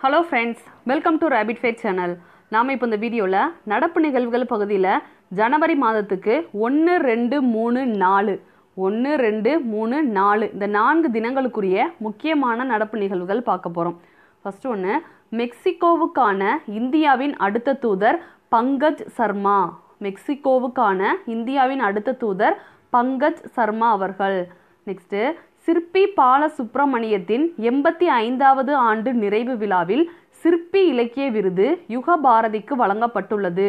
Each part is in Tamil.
hello friends welcome to rapid fact channel நாம் இப்போ இந்த வீடியோவில் நடப்பு நிகழ்வுகள் பகுதியில் ஜனவரி மாதத்துக்கு ஒன்று ரெண்டு மூணு நாலு ஒன்று ரெண்டு மூணு நாலு இந்த நான்கு தினங்களுக்குரிய முக்கியமான நடப்பு நிகழ்வுகள் பார்க்க போகிறோம் ஃபஸ்ட்டு ஒன்று மெக்சிகோவுக்கான இந்தியாவின் அடுத்த தூதர் பங்கஜ் சர்மா மெக்சிகோவுக்கான இந்தியாவின் அடுத்த தூதர் பங்கஜ் சர்மா அவர்கள் நெக்ஸ்ட்டு சிற்பி பாலசுப்பிரமணியத்தின் எண்பத்தி ஐந்தாவது ஆண்டு நிறைவு விழாவில் சிற்பி இலக்கிய விருது யுகபாரதிக்கு வழங்கப்பட்டுள்ளது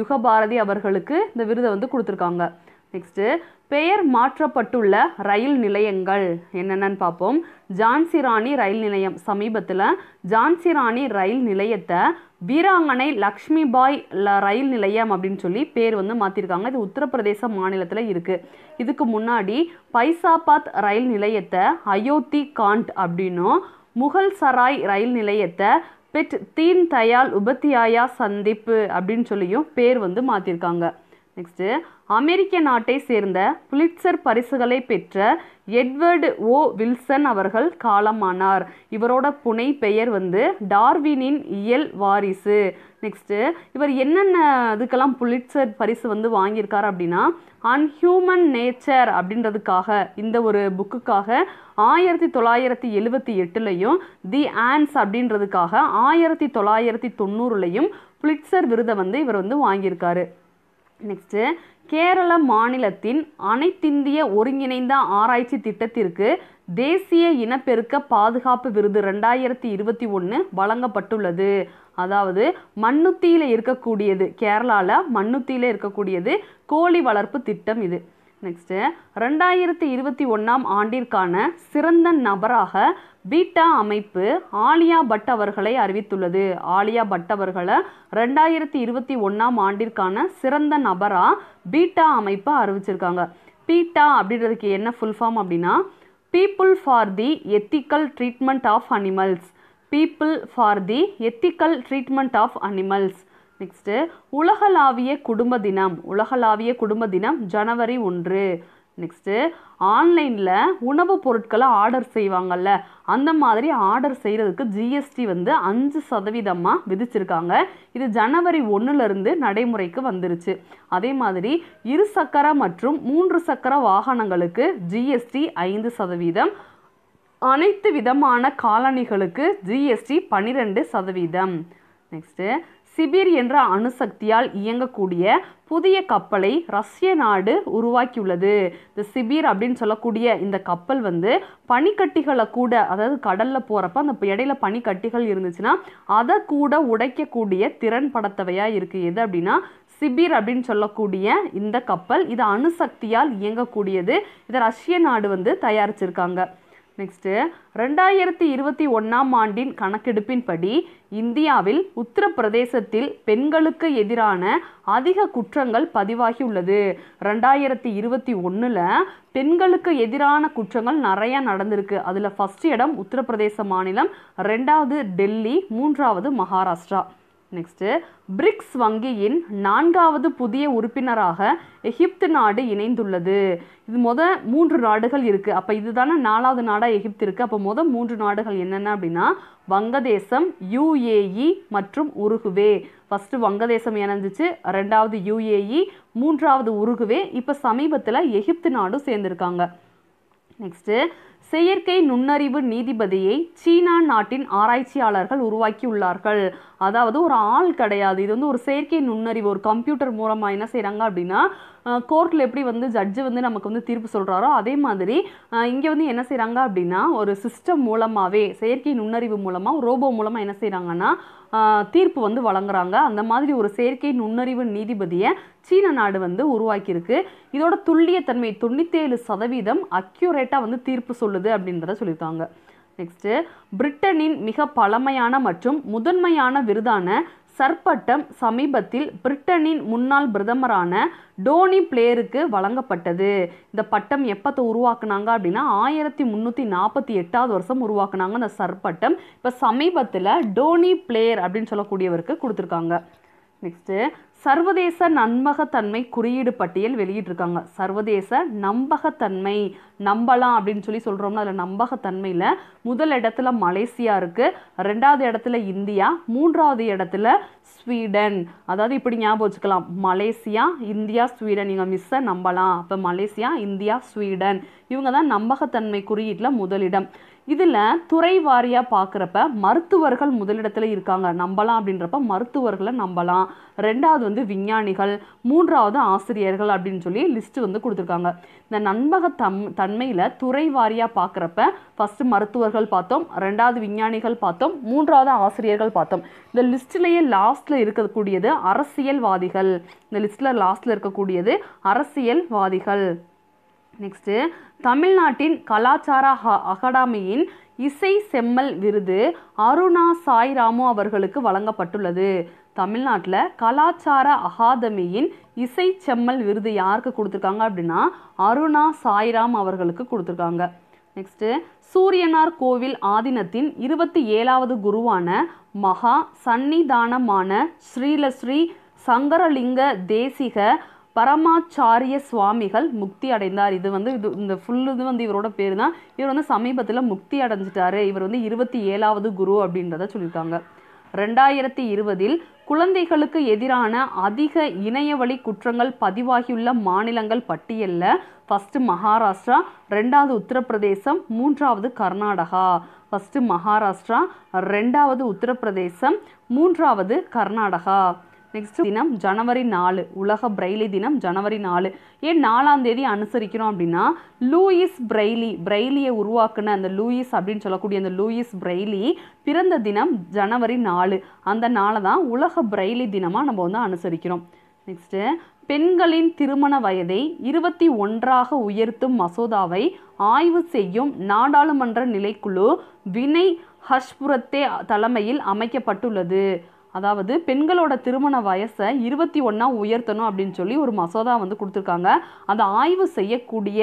யுகபாரதி அவர்களுக்கு இந்த விருதை வந்து கொடுத்துருக்காங்க நெக்ஸ்ட்டு பெயர் மாற்றப்பட்டுள்ள ரயில் நிலையங்கள் என்னென்னு பார்ப்போம் ஜான்சிராணி ரயில் நிலையம் சமீபத்தில் ஜான்சிராணி ரயில் நிலையத்தை வீராங்கனை லக்ஷ்மிபாய் ல ரயில் நிலையம் அப்படின்னு சொல்லி பேர் வந்து மாற்றிருக்காங்க இது உத்தரப்பிரதேச மாநிலத்தில் இருக்குது இதுக்கு முன்னாடி பைசாபாத் ரயில் நிலையத்தை அயோத்தி காண்ட் அப்படின்னும் முகல் சராய் ரயில் நிலையத்தை பெட் தீன் தயால் உபத்தியாயா சந்திப்பு அப்படின்னு சொல்லியும் பேர் வந்து மாற்றிருக்காங்க நெக்ஸ்ட்டு அமெரிக்க நாட்டை சேர்ந்த புலிட்சர் பரிசுகளை பெற்ற எட்வர்டு ஓ வில்சன் அவர்கள் காலமானார் இவரோட புனை பெயர் வந்து டார்வினின் இயல் வாரிசு நெக்ஸ்ட்டு இவர் என்னென்ன இதுக்கெல்லாம் புலிட்சர் பரிசு வந்து வாங்கியிருக்கார் அப்படின்னா அன்ஹியூமன் நேச்சர் அப்படின்றதுக்காக இந்த ஒரு புக்குக்காக ஆயிரத்தி தொள்ளாயிரத்தி எழுவத்தி எட்டுலையும் தி ஆன்ஸ் அப்படின்றதுக்காக ஆயிரத்தி தொள்ளாயிரத்தி தொண்ணூறுலையும் புலிட்சர் விருதை வந்து இவர் வந்து வாங்கியிருக்காரு நெக்ஸ்ட்டு கேரள மாநிலத்தின் அனைத்திந்திய ஒருங்கிணைந்த ஆராய்ச்சி திட்டத்திற்கு தேசிய இனப்பெருக்க பாதுகாப்பு விருது ரெண்டாயிரத்தி இருபத்தி ஒன்று வழங்கப்பட்டுள்ளது அதாவது மண்ணுத்தியில் இருக்கக்கூடியது கேரளாவில் மண்ணுத்தியில் இருக்கக்கூடியது கோழி வளர்ப்பு திட்டம் இது நெக்ஸ்ட்டு ரெண்டாயிரத்தி இருபத்தி ஒன்றாம் ஆண்டிற்கான சிறந்த நபராக பீட்டா அமைப்பு ஆலியா பட் அவர்களை அறிவித்துள்ளது ஆலியா பட் அவர்களை ரெண்டாயிரத்தி இருபத்தி ஒன்றாம் ஆண்டிற்கான சிறந்த நபராக பீட்டா அமைப்பை அறிவிச்சிருக்காங்க பீட்டா அப்படின்றதுக்கு என்ன ஃபுல் ஃபார்ம் அப்படின்னா people for the ethical treatment of animals people for the ethical treatment of animals next உலகளாவிய குடும்ப தினம் உலகளாவிய குடும்ப தினம் ஜனவரி ஒன்று நெக்ஸ்ட்டு ஆன்லைனில் உணவுப் பொருட்களை ஆர்டர் செய்வாங்கல்ல அந்த மாதிரி ஆர்டர் செய்கிறதுக்கு ஜிஎஸ்டி வந்து அஞ்சு சதவீதமாக விதிச்சிருக்காங்க இது ஜனவரி ஒன்றுலேருந்து நடைமுறைக்கு வந்துருச்சு அதே மாதிரி இரு சக்கர மற்றும் மூன்று சக்கர வாகனங்களுக்கு ஜிஎஸ்டி ஐந்து சதவீதம் அனைத்து விதமான காலணிகளுக்கு ஜிஎஸ்டி பன்னிரெண்டு சதவீதம் நெக்ஸ்ட்டு சிபிர் என்ற அணுசக்தியால் இயங்கக்கூடிய புதிய கப்பலை ரஷ்ய நாடு உருவாக்கியுள்ளது இந்த சிபிர் அப்படின்னு சொல்லக்கூடிய இந்த கப்பல் வந்து பனிக்கட்டிகளை கூட அதாவது கடலில் போகிறப்ப அந்த இடையில பனிக்கட்டிகள் இருந்துச்சுன்னா அதை கூட உடைக்கக்கூடிய திறன் படத்தவையாக இருக்குது எது அப்படின்னா சிபிர் அப்படின்னு சொல்லக்கூடிய இந்த கப்பல் இது அணுசக்தியால் இயங்கக்கூடியது இதை ரஷ்ய நாடு வந்து தயாரிச்சிருக்காங்க நெக்ஸ்ட்டு ரெண்டாயிரத்தி இருபத்தி ஒன்றாம் ஆண்டின் கணக்கெடுப்பின்படி இந்தியாவில் உத்தரப்பிரதேசத்தில் பெண்களுக்கு எதிரான அதிக குற்றங்கள் பதிவாகியுள்ளது ரெண்டாயிரத்தி இருபத்தி ஒன்றில் பெண்களுக்கு எதிரான குற்றங்கள் நிறையா நடந்திருக்கு அதில் ஃபஸ்ட் இடம் உத்தரப்பிரதேச மாநிலம் ரெண்டாவது டெல்லி மூன்றாவது மகாராஷ்டிரா நெக்ஸ்ட்டு பிரிக்ஸ் வங்கியின் நான்காவது புதிய உறுப்பினராக எகிப்து நாடு இணைந்துள்ளது இது மொத மூன்று நாடுகள் இருக்குது அப்போ இதுதானே நாலாவது நாடாக எகிப்து இருக்குது அப்போ முத மூன்று நாடுகள் என்னென்ன அப்படின்னா வங்கதேசம் யுஏஇ மற்றும் உருகுவே ஃபஸ்ட்டு வங்கதேசம் இணைஞ்சிச்சு ரெண்டாவது யுஏஇ மூன்றாவது உருகுவே இப்போ சமீபத்தில் எகிப்து நாடும் சேர்ந்துருக்காங்க நெக்ஸ்ட்டு செயற்கை நுண்ணறிவு நீதிபதியை சீனா நாட்டின் ஆராய்ச்சியாளர்கள் உருவாக்கியுள்ளார்கள் அதாவது ஒரு ஆள் கிடையாது இது வந்து ஒரு செயற்கை நுண்ணறிவு ஒரு கம்ப்யூட்டர் மூலமாக என்ன செய்கிறாங்க அப்படின்னா கோர்ட்டில் எப்படி வந்து ஜட்ஜு வந்து நமக்கு வந்து தீர்ப்பு சொல்கிறாரோ அதே மாதிரி இங்கே வந்து என்ன செய்கிறாங்க அப்படின்னா ஒரு சிஸ்டம் மூலமாகவே செயற்கை நுண்ணறிவு மூலமாக ரோபோ மூலமாக என்ன செய்கிறாங்கன்னா தீர்ப்பு வந்து வழங்குறாங்க அந்த மாதிரி ஒரு செயற்கை நுண்ணறிவு நீதிபதியை சீன நாடு வந்து உருவாக்கியிருக்கு இதோட துல்லியத்தன்மை தொண்ணூத்தேழு சதவீதம் அக்யூரேட்டாக வந்து தீர்ப்பு சொல்லுது அப்படின்றத சொல்லியிருக்காங்க நெக்ஸ்ட்டு பிரிட்டனின் மிக பழமையான மற்றும் முதன்மையான விருதான சர்பட்டம் சமீபத்தில் பிரிட்டனின் முன்னாள் பிரதமரான டோனி பிளேயருக்கு வழங்கப்பட்டது இந்த பட்டம் எப்பத்தை உருவாக்குனாங்க அப்படின்னா ஆயிரத்தி முந்நூற்றி நாற்பத்தி எட்டாவது வருஷம் உருவாக்குனாங்க அந்த சர்பட்டம் இப்போ சமீபத்தில் டோனி பிளேயர் அப்படின்னு சொல்லக்கூடியவருக்கு கொடுத்துருக்காங்க நெக்ஸ்ட்டு சர்வதேச நன்மகத்தன்மை குறியீடு பட்டியல் வெளியிட்டிருக்காங்க சர்வதேச நம்பகத்தன்மை நம்பலாம் அப்படின்னு சொல்லி சொல்கிறோம்னா அதில் நம்பகத்தன்மையில் முதல் இடத்துல மலேசியா இருக்குது ரெண்டாவது இடத்துல இந்தியா மூன்றாவது இடத்துல ஸ்வீடன் அதாவது இப்படி ஞாபகம் வச்சுக்கலாம் மலேசியா இந்தியா ஸ்வீடன் இவங்க மிஸ்ஸை நம்பலாம் அப்போ மலேசியா இந்தியா ஸ்வீடன் இவங்க தான் நம்பகத்தன்மை குறியீட்டில் முதலிடம் இதில் துறை வாரியாக பார்க்குறப்ப மருத்துவர்கள் முதலிடத்தில் இருக்காங்க நம்பலாம் அப்படின்றப்ப மருத்துவர்களை நம்பலாம் ரெண்டாவது வந்து விஞ்ஞானிகள் மூன்றாவது ஆசிரியர்கள் அப்படின்னு சொல்லி லிஸ்ட்டு வந்து கொடுத்துருக்காங்க இந்த நண்பக தம் தன்மையில் துறை வாரியாக பார்க்குறப்ப ஃபஸ்ட்டு மருத்துவர்கள் பார்த்தோம் ரெண்டாவது விஞ்ஞானிகள் பார்த்தோம் மூன்றாவது ஆசிரியர்கள் பார்த்தோம் இந்த லிஸ்ட்லேயே லாஸ்ட்டில் இருக்கக்கூடியது அரசியல்வாதிகள் இந்த லிஸ்ட்டில் லாஸ்ட்டில் இருக்கக்கூடியது அரசியல்வாதிகள் நெக்ஸ்ட்டு தமிழ்நாட்டின் கலாச்சார அகாடமியின் இசை செம்மல் விருது அருணா சாய் ராமு அவர்களுக்கு வழங்கப்பட்டுள்ளது தமிழ்நாட்டில் கலாச்சார அகாதமியின் இசை செம்மல் விருது யாருக்கு கொடுத்துருக்காங்க அப்படின்னா அருணா சாய்ராம் அவர்களுக்கு கொடுத்துருக்காங்க நெக்ஸ்ட்டு சூரியனார் கோவில் ஆதீனத்தின் இருபத்தி ஏழாவது குருவான மகா சன்னிதானமான ஸ்ரீலஸ்ரீ சங்கரலிங்க தேசிக பரமாச்சாரிய சுவாமிகள் முக்தி அடைந்தார் இது வந்து இது இந்த ஃபுல் இது வந்து இவரோட பேர் தான் இவர் வந்து சமீபத்தில் முக்தி அடைஞ்சிட்டாரு இவர் வந்து இருபத்தி ஏழாவது குரு அப்படின்றத சொல்லியிருக்காங்க ரெண்டாயிரத்தி இருபதில் குழந்தைகளுக்கு எதிரான அதிக இணையவழி குற்றங்கள் பதிவாகியுள்ள மாநிலங்கள் பட்டியலில் ஃபஸ்ட்டு மகாராஷ்டிரா ரெண்டாவது உத்தரப்பிரதேசம் மூன்றாவது கர்நாடகா ஃபஸ்ட்டு மகாராஷ்டிரா ரெண்டாவது உத்தரப்பிரதேசம் மூன்றாவது கர்நாடகா நெக்ஸ்ட் தினம் ஜனவரி நாலு உலக பிரெய்லி தினம் ஜனவரி நாலு ஏன் நாலாம் தேதி அனுசரிக்கிறோம் அப்படின்னா லூயிஸ் பிரெய்லி பிரெய்லியை உருவாக்குன அந்த லூயிஸ் அப்படின்னு சொல்லக்கூடிய அந்த லூயிஸ் பிரெய்லி பிறந்த தினம் ஜனவரி நாலு அந்த நாளை தான் உலக பிரெய்லி தினமாக நம்ம வந்து அனுசரிக்கிறோம் நெக்ஸ்ட்டு பெண்களின் திருமண வயதை இருபத்தி ஒன்றாக உயர்த்தும் மசோதாவை ஆய்வு செய்யும் நாடாளுமன்ற நிலைக்குழு வினை ஹஷ்புரத்தே தலைமையில் அமைக்கப்பட்டுள்ளது அதாவது பெண்களோட திருமண வயசை இருபத்தி ஒன்றா உயர்த்தணும் அப்படின்னு சொல்லி ஒரு மசோதா வந்து கொடுத்துருக்காங்க அதை ஆய்வு செய்யக்கூடிய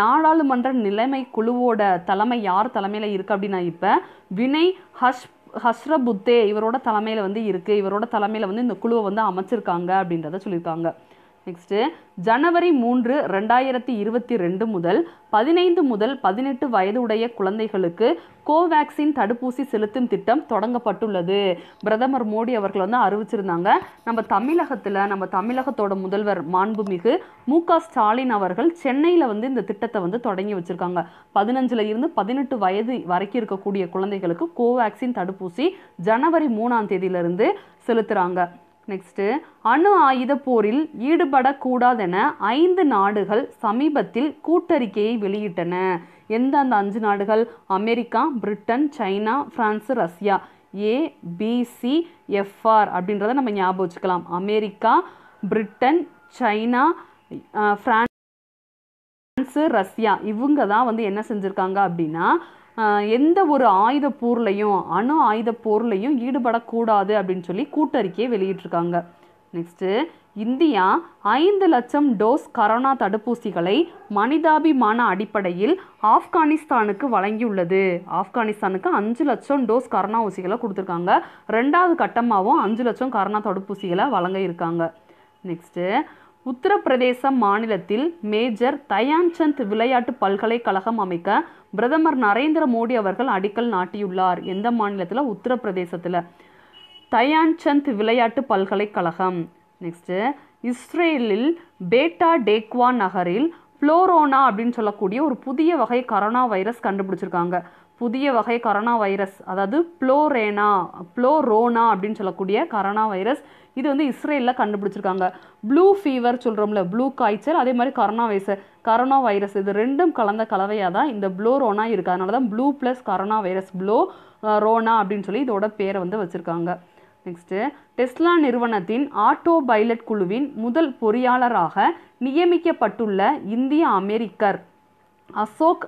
நாடாளுமன்ற நிலைமை குழுவோட தலைமை யார் தலைமையில் இருக்குது அப்படின்னா இப்போ வினய் ஹஷ் ஹஸ்ரபுத்தே இவரோட தலைமையில் வந்து இருக்குது இவரோட தலைமையில் வந்து இந்த குழுவை வந்து அமைச்சிருக்காங்க அப்படின்றத சொல்லியிருக்காங்க நெக்ஸ்ட்டு ஜனவரி மூன்று ரெண்டாயிரத்தி இருபத்தி ரெண்டு முதல் பதினைந்து முதல் பதினெட்டு வயது உடைய குழந்தைகளுக்கு கோவேக்சின் தடுப்பூசி செலுத்தும் திட்டம் தொடங்கப்பட்டுள்ளது பிரதமர் மோடி அவர்கள் வந்து அறிவிச்சிருந்தாங்க நம்ம தமிழகத்தில் நம்ம தமிழகத்தோட முதல்வர் மாண்புமிகு மு க ஸ்டாலின் அவர்கள் சென்னையில் வந்து இந்த திட்டத்தை வந்து தொடங்கி வச்சுருக்காங்க பதினஞ்சில் இருந்து பதினெட்டு வயது வரைக்கும் இருக்கக்கூடிய குழந்தைகளுக்கு கோவேக்சின் தடுப்பூசி ஜனவரி மூணாம் தேதியிலிருந்து செலுத்துகிறாங்க நெக்ஸ்ட்டு அணு ஆயுத போரில் ஈடுபடக்கூடாதென ஐந்து நாடுகள் சமீபத்தில் கூட்டறிக்கையை வெளியிட்டன எந்த அந்த அஞ்சு நாடுகள் America Britain China France Russia A BC FR அப்படின்றத நம்ம ஞாபகம் வச்சுக்கலாம் America Britain China France Russia இவங்க தான் வந்து என்ன செஞ்சுருக்காங்க அப்படின்னா எந்த ஒரு ஆயுத போர்லையும் அணு ஆயுத போர்லையும் ஈடுபடக்கூடாது அப்படின்னு சொல்லி கூட்டறிக்கையை வெளியிட்டிருக்காங்க நெக்ஸ்ட்டு இந்தியா ஐந்து லட்சம் டோஸ் கரோனா தடுப்பூசிகளை மனிதாபிமான அடிப்படையில் ஆப்கானிஸ்தானுக்கு வழங்கியுள்ளது ஆப்கானிஸ்தானுக்கு அஞ்சு லட்சம் டோஸ் கரோனா ஊசிகளை கொடுத்துருக்காங்க ரெண்டாவது கட்டமாகவும் அஞ்சு லட்சம் கரோனா தடுப்பூசிகளை வழங்க இருக்காங்க நெக்ஸ்ட்டு உத்தரப்பிரதேச மாநிலத்தில் மேஜர் தயான்சந்த் விளையாட்டு பல்கலைக்கழகம் அமைக்க பிரதமர் நரேந்திர மோடி அவர்கள் அடிக்கல் நாட்டியுள்ளார் எந்த மாநிலத்தில் உத்தரப்பிரதேசத்தில் தயான்சந்த் விளையாட்டு பல்கலைக்கழகம் நெக்ஸ்ட்டு இஸ்ரேலில் பேட்டா டேக்வா நகரில் ஃப்ளோரோனா அப்படின்னு சொல்லக்கூடிய ஒரு புதிய வகை கரோனா வைரஸ் கண்டுபிடிச்சிருக்காங்க புதிய வகை கரோனா வைரஸ் அதாவது ப்ளோரேனா ப்ளோரோனா அப்படின்னு சொல்லக்கூடிய கரோனா வைரஸ் இது வந்து இஸ்ரேலில் கண்டுபிடிச்சிருக்காங்க ப்ளூ ஃபீவர் சொல்கிறோம்ல ப்ளூ காய்ச்சல் அதே மாதிரி கரோனா வைரஸ் கரோனா வைரஸ் இது ரெண்டும் கலந்த கலவையாக தான் இந்த ரோனா இருக்குது அதனால தான் flu plus corona virus flurona அப்படின்னு சொல்லி இதோட பேரை வந்து வச்சுருக்காங்க நெக்ஸ்ட்டு டெஸ்லா நிறுவனத்தின் ஆட்டோ பைலட் குழுவின் முதல் பொறியாளராக நியமிக்கப்பட்டுள்ள இந்திய அமெரிக்கர் அசோக்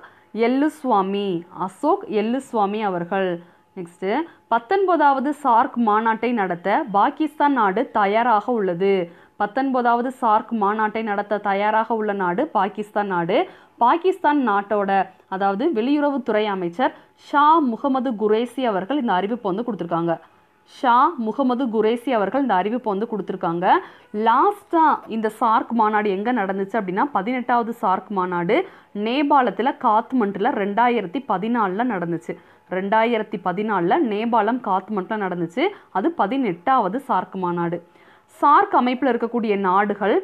எல்லுசுவாமி அசோக் எல்லுசுவாமி அவர்கள் நெக்ஸ்ட்டு பத்தொன்பதாவது சார்க் மாநாட்டை நடத்த பாகிஸ்தான் நாடு தயாராக உள்ளது பத்தொன்பதாவது சார்க் மாநாட்டை நடத்த தயாராக உள்ள நாடு பாகிஸ்தான் நாடு பாகிஸ்தான் நாட்டோட அதாவது வெளியுறவுத்துறை அமைச்சர் ஷா முகமது குரேசி அவர்கள் இந்த அறிவிப்பு வந்து கொடுத்துருக்காங்க ஷா முகமது குரேசி அவர்கள் இந்த அறிவிப்பை வந்து கொடுத்துருக்காங்க லாஸ்ட்டாக இந்த சார்க் மாநாடு எங்கே நடந்துச்சு அப்படின்னா பதினெட்டாவது சார்க் மாநாடு நேபாளத்தில் காத்மண்டில் ரெண்டாயிரத்தி பதினாலில் நடந்துச்சு ரெண்டாயிரத்தி பதினாலில் நேபாளம் காத்மண்டில் நடந்துச்சு அது பதினெட்டாவது சார்க் மாநாடு சார்க் அமைப்பில் இருக்கக்கூடிய நாடுகள்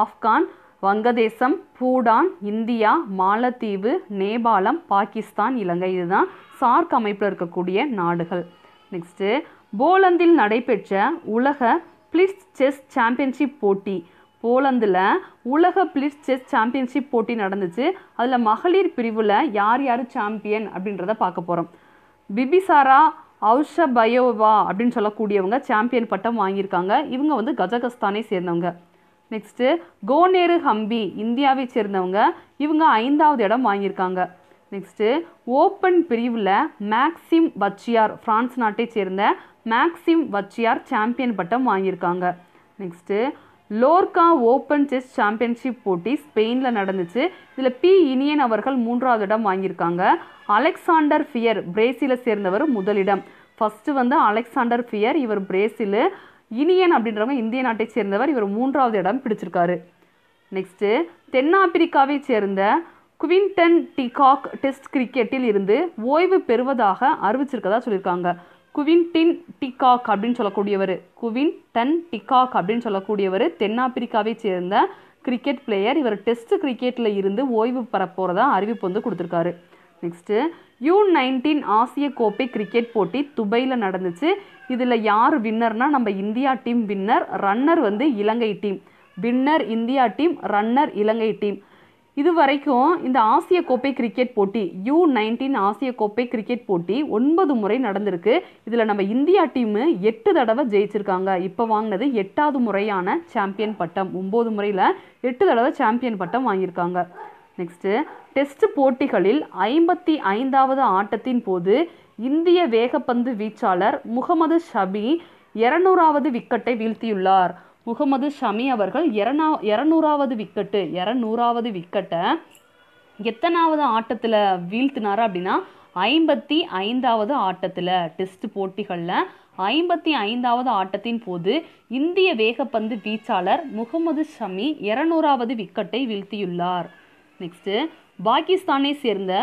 ஆப்கான் வங்கதேசம் பூடான் இந்தியா மாலத்தீவு நேபாளம் பாகிஸ்தான் இலங்கை இதுதான் சார்க் அமைப்பில் இருக்கக்கூடிய நாடுகள் நெக்ஸ்ட்டு போலந்தில் நடைபெற்ற உலக பிளிஸ் செஸ் சாம்பியன்ஷிப் போட்டி போலந்தில் உலக பிளிஸ் செஸ் சாம்பியன்ஷிப் போட்டி நடந்துச்சு அதில் மகளிர் பிரிவில் யார் யார் சாம்பியன் அப்படின்றத பார்க்க போகிறோம் பிபிசாரா பயோவா அப்படின்னு சொல்லக்கூடியவங்க சாம்பியன் பட்டம் வாங்கியிருக்காங்க இவங்க வந்து கஜகஸ்தானை சேர்ந்தவங்க நெக்ஸ்ட்டு கோனேரு ஹம்பி இந்தியாவை சேர்ந்தவங்க இவங்க ஐந்தாவது இடம் வாங்கியிருக்காங்க நெக்ஸ்ட்டு ஓப்பன் பிரிவில் மேக்சிம் வச்சியார் ஃப்ரான்ஸ் நாட்டை சேர்ந்த மேக்சிம் வச்சியார் சாம்பியன் பட்டம் வாங்கியிருக்காங்க next Lorca open chess championship போட்டி ஸ்பெயினில் நடந்துச்சு இதில் பி இனியன் அவர்கள் மூன்றாவது இடம் வாங்கியிருக்காங்க அலெக்சாண்டர் ஃபியர் பிரேசிலை சேர்ந்தவர் முதலிடம் ஃபஸ்ட்டு வந்து அலெக்சாண்டர் ஃபியர் இவர் பிரேசிலு இனியன் அப்படின்றவங்க இந்திய நாட்டை சேர்ந்தவர் இவர் மூன்றாவது இடம் பிடிச்சிருக்காரு நெக்ஸ்ட்டு தென்னாப்பிரிக்காவை சேர்ந்த குவின்டன் டிகாக் டெஸ்ட் கிரிக்கெட்டில் இருந்து ஓய்வு பெறுவதாக அறிவிச்சிருக்கதா சொல்லியிருக்காங்க குவிண்டின் டிகாக் அப்படின்னு சொல்லக்கூடியவர் குவின் டன் டிகாக் அப்படின்னு சொல்லக்கூடியவர் தென்னாப்பிரிக்காவை சேர்ந்த கிரிக்கெட் பிளேயர் இவர் டெஸ்ட் கிரிக்கெட்டில் இருந்து ஓய்வு பெறப்போகிறதா அறிவிப்பு வந்து கொடுத்துருக்காரு நெக்ஸ்ட்டு யூ நைன்டீன் ஆசிய கோப்பை கிரிக்கெட் போட்டி துபையில் நடந்துச்சு இதில் யார் வின்னர்னா நம்ம இந்தியா டீம் வின்னர் ரன்னர் வந்து Ilangai team winner India team runner Ilangai team இது வரைக்கும் இந்த ஆசிய கோப்பை கிரிக்கெட் போட்டி யூ நைன்டீன் ஆசிய கோப்பை கிரிக்கெட் போட்டி ஒன்பது முறை நடந்திருக்கு இதில் நம்ம இந்தியா டீமு எட்டு தடவை ஜெயிச்சிருக்காங்க இப்போ வாங்கினது எட்டாவது முறையான சாம்பியன் பட்டம் ஒம்பது முறையில் எட்டு தடவை சாம்பியன் பட்டம் வாங்கியிருக்காங்க நெக்ஸ்ட்டு டெஸ்ட் போட்டிகளில் ஐம்பத்தி ஐந்தாவது ஆட்டத்தின் போது இந்திய வேகப்பந்து வீச்சாளர் முகமது ஷபி இரநூறாவது விக்கெட்டை வீழ்த்தியுள்ளார் முகமது ஷமி அவர்கள் இரநா இரநூறாவது விக்கெட்டு இரநூறாவது விக்கெட்டை எத்தனாவது ஆட்டத்தில் வீழ்த்தினார் அப்படின்னா ஐம்பத்தி ஐந்தாவது ஆட்டத்தில் டெஸ்ட் போட்டிகளில் ஐம்பத்தி ஐந்தாவது ஆட்டத்தின் போது இந்திய வேகப்பந்து வீச்சாளர் முகமது ஷமி இரநூறாவது விக்கெட்டை வீழ்த்தியுள்ளார் நெக்ஸ்ட்டு பாகிஸ்தானை சேர்ந்த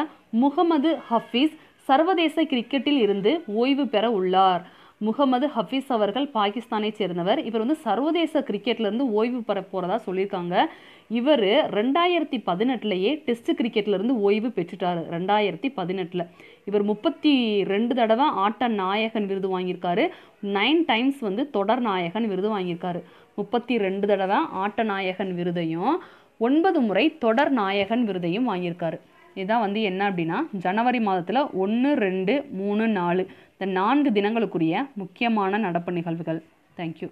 முகமது ஹஃபீஸ் சர்வதேச கிரிக்கெட்டில் இருந்து ஓய்வு பெற உள்ளார் முகமது ஹஃபீஸ் அவர்கள் பாகிஸ்தானை சேர்ந்தவர் இவர் வந்து சர்வதேச கிரிக்கெட்லேருந்து ஓய்வு பெற போகிறதா சொல்லியிருக்காங்க இவர் ரெண்டாயிரத்தி பதினெட்டுலேயே டெஸ்ட் கிரிக்கெட்லேருந்து ஓய்வு பெற்றுட்டார் ரெண்டாயிரத்தி பதினெட்டில் இவர் முப்பத்தி ரெண்டு தடவை ஆட்ட நாயகன் விருது வாங்கியிருக்காரு நைன் டைம்ஸ் வந்து தொடர் நாயகன் விருது வாங்கியிருக்காரு முப்பத்தி ரெண்டு தடவை ஆட்ட நாயகன் விருதையும் ஒன்பது முறை தொடர் நாயகன் விருதையும் வாங்கியிருக்காரு இதுதான் வந்து என்ன அப்படின்னா ஜனவரி மாதத்தில் ஒன்று ரெண்டு மூணு நாலு இந்த நான்கு தினங்களுக்குரிய முக்கியமான நடப்பு நிகழ்வுகள் தேங்க்யூ